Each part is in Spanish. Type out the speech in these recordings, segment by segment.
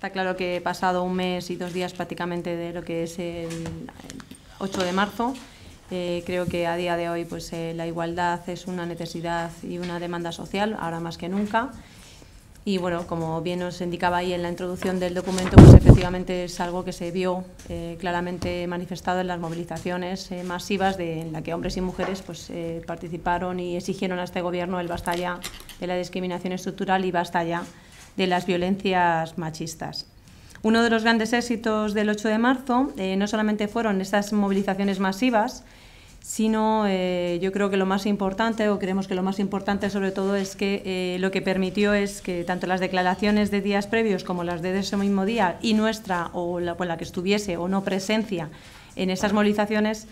Está claro que he pasado un mes y dos días prácticamente de lo que es el 8 de marzo. Eh, creo que a día de hoy pues, eh, la igualdad es una necesidad y una demanda social, ahora más que nunca. Y bueno, como bien os indicaba ahí en la introducción del documento, pues efectivamente es algo que se vio eh, claramente manifestado en las movilizaciones masivas de, en las que hombres y mujeres pues, participaron y exigieron a este gobierno el basta ya de la discriminación estructural y basta ya de las violencias machistas. Uno de los grandes éxitos del 8 de marzo eh, no solamente fueron esas movilizaciones masivas, sino eh, yo creo que lo más importante, o creemos que lo más importante sobre todo, es que eh, lo que permitió es que tanto las declaraciones de días previos como las de ese mismo día y nuestra, o la, la que estuviese o no presencia en esas movilizaciones,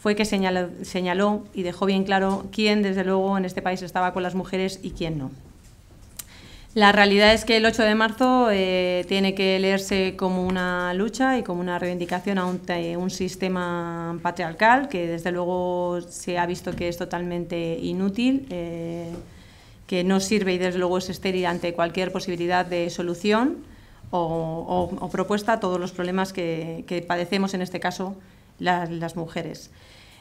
fue que señaló y dejó bien claro quién, desde luego, en este país estaba con las mujeres y quién no. La realidad es que el 8 de marzo eh, tiene que leerse como una lucha y como una reivindicación a un, sistema patriarcal que desde luego se ha visto que es totalmente inútil, eh, que no sirve y desde luego es estéril ante cualquier posibilidad de solución o, propuesta a todos los problemas que, padecemos en este caso las mujeres.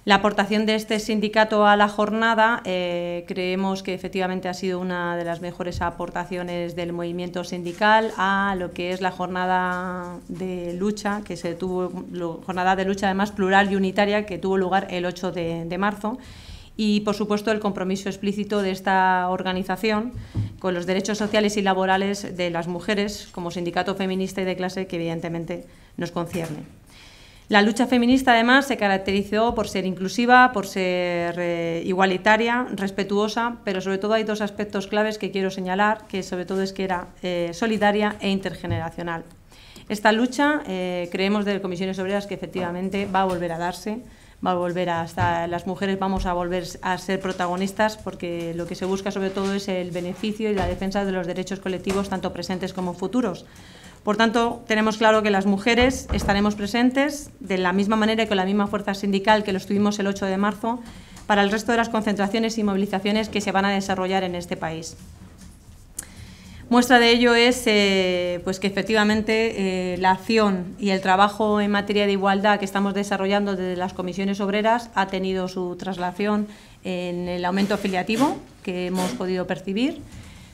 La aportación de este sindicato a la jornada eh, creemos que efectivamente ha sido una de las mejores aportaciones del movimiento sindical a lo que es la jornada de lucha, que se tuvo, jornada de lucha además plural y unitaria, que tuvo lugar el 8 de marzo y, por supuesto, el compromiso explícito de esta organización con los derechos sociales y laborales de las mujeres como sindicato feminista y de clase que, evidentemente, nos concierne. La lucha feminista además se caracterizó por ser inclusiva, por ser eh, igualitaria, respetuosa, pero sobre todo hay dos aspectos claves que quiero señalar, que sobre todo es que era eh, solidaria e intergeneracional. Esta lucha eh, creemos de Comisiones Obreras que efectivamente va a volver a darse, va a volver a las mujeres vamos a volver a ser protagonistas porque lo que se busca sobre todo es el beneficio y la defensa de los derechos colectivos tanto presentes como futuros por tanto, tenemos claro que las mujeres estaremos presentes de la misma manera y con la misma fuerza sindical que lo estuvimos el 8 de marzo para el resto de las concentraciones y movilizaciones que se van a desarrollar en este país. Muestra de ello es eh, pues que efectivamente eh, la acción y el trabajo en materia de igualdad que estamos desarrollando desde las comisiones obreras ha tenido su traslación en el aumento afiliativo que hemos podido percibir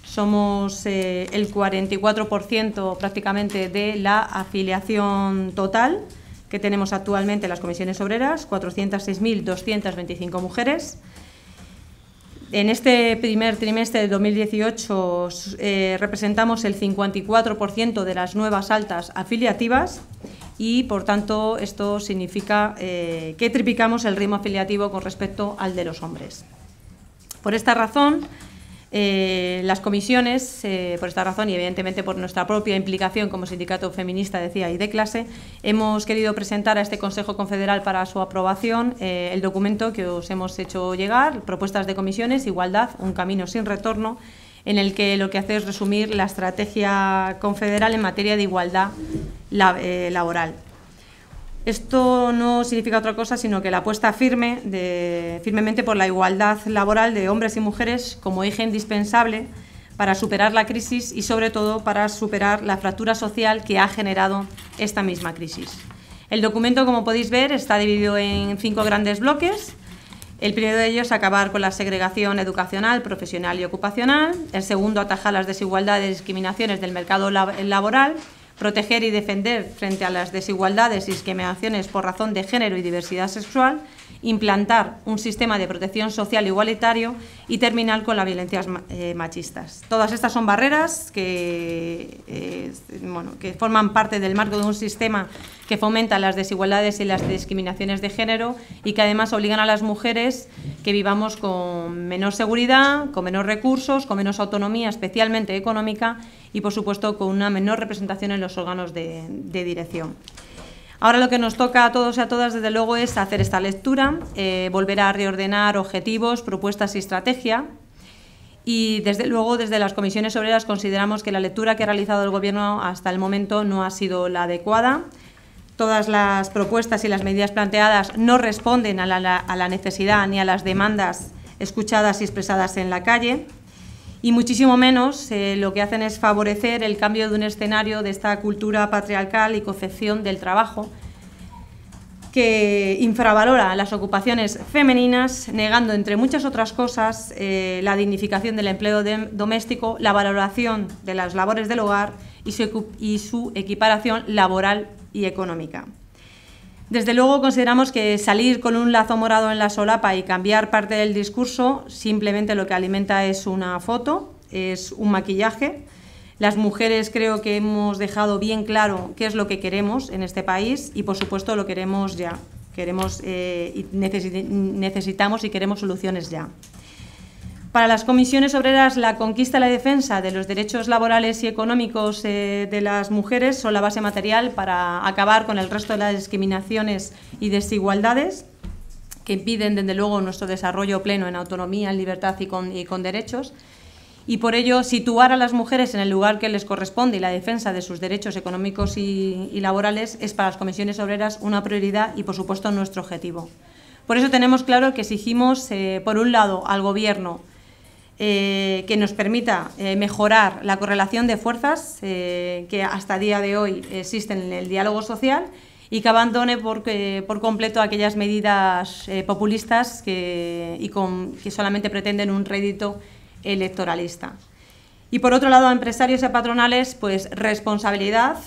somos eh, el 44% prácticamente de la afiliación total que tenemos actualmente en las comisiones obreras, 406.225 mujeres. En este primer trimestre de 2018 eh, representamos el 54% de las nuevas altas afiliativas y, por tanto, esto significa eh, que triplicamos el ritmo afiliativo con respecto al de los hombres. Por esta razón, eh, las comisiones, eh, por esta razón y evidentemente por nuestra propia implicación como sindicato feminista, decía, y de clase, hemos querido presentar a este Consejo Confederal para su aprobación eh, el documento que os hemos hecho llegar, propuestas de comisiones, igualdad, un camino sin retorno, en el que lo que hace es resumir la estrategia confederal en materia de igualdad laboral. Esto no significa otra cosa sino que la apuesta firme firmemente por la igualdad laboral de hombres y mujeres como eje indispensable para superar la crisis y sobre todo para superar la fractura social que ha generado esta misma crisis. El documento, como podéis ver, está dividido en cinco grandes bloques. El primero de ellos, es acabar con la segregación educacional, profesional y ocupacional. El segundo, atajar las desigualdades y discriminaciones del mercado laboral proteger y defender frente a las desigualdades y discriminaciones por razón de género y diversidad sexual, implantar un sistema de protección social igualitario y terminar con las violencias eh, machistas. Todas estas son barreras que eh, que, forman parte del marco de un sistema que fomenta las desigualdades y las discriminaciones de género y que además obligan a las mujeres que vivamos con menor seguridad, con menos recursos, con menos autonomía, especialmente económica, y por supuesto con una menor representación en los órganos de, dirección. Ahora lo que nos toca a todos y a todas, desde luego, es hacer esta lectura, eh, volver a reordenar objetivos, propuestas y estrategia, y desde luego desde las comisiones obreras consideramos que la lectura que ha realizado el Gobierno hasta el momento no ha sido la adecuada. Todas las propuestas y las medidas planteadas no responden a la, necesidad ni a las demandas escuchadas y expresadas en la calle y muchísimo menos eh, lo que hacen es favorecer el cambio de un escenario de esta cultura patriarcal y concepción del trabajo que infravalora las ocupaciones femeninas, negando, entre muchas otras cosas, eh, la dignificación del empleo doméstico, la valoración de las labores del hogar y su equiparación laboral y económica. Desde luego consideramos que salir con un lazo morado en la solapa y cambiar parte del discurso simplemente lo que alimenta es una foto, es un maquillaje, las mujeres creo que hemos dejado bien claro qué es lo que queremos en este país y, por supuesto, lo queremos ya. Queremos, eh, necesitamos y queremos soluciones ya. Para las comisiones obreras, la conquista y la defensa de los derechos laborales y económicos eh, de las mujeres son la base material para acabar con el resto de las discriminaciones y desigualdades que impiden, desde luego, nuestro desarrollo pleno en autonomía, en libertad y con derechos y por ello situar a las mujeres en el lugar que les corresponde y la defensa de sus derechos económicos y, laborales es para las comisiones obreras una prioridad y, por supuesto, nuestro objetivo. Por eso tenemos claro que exigimos, eh, por un lado, al Gobierno eh, que nos permita eh, mejorar la correlación de fuerzas que hasta día de hoy existen en el diálogo social y que abandone por, completo aquellas medidas populistas y que solamente pretenden un rédito electoralista. Y por otro lado, a empresarios y patronales, pues responsabilidad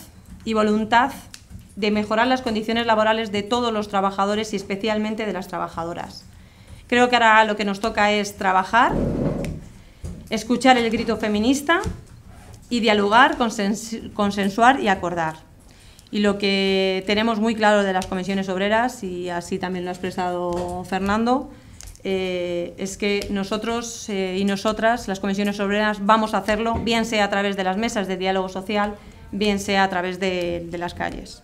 y voluntad de mejorar las condiciones laborales de todos los trabajadores y especialmente de las trabajadoras. Creo que ahora lo que nos toca es trabajar, escuchar el grito feminista y dialogar, consensuar y acordar. Y lo que tenemos muy claro de las comisiones obreras, y así también lo ha expresado Fernando, eh, es que nosotros eh, y nosotras, las comisiones obreras, vamos a hacerlo, bien sea a través de las mesas de diálogo social, bien sea a través de las calles.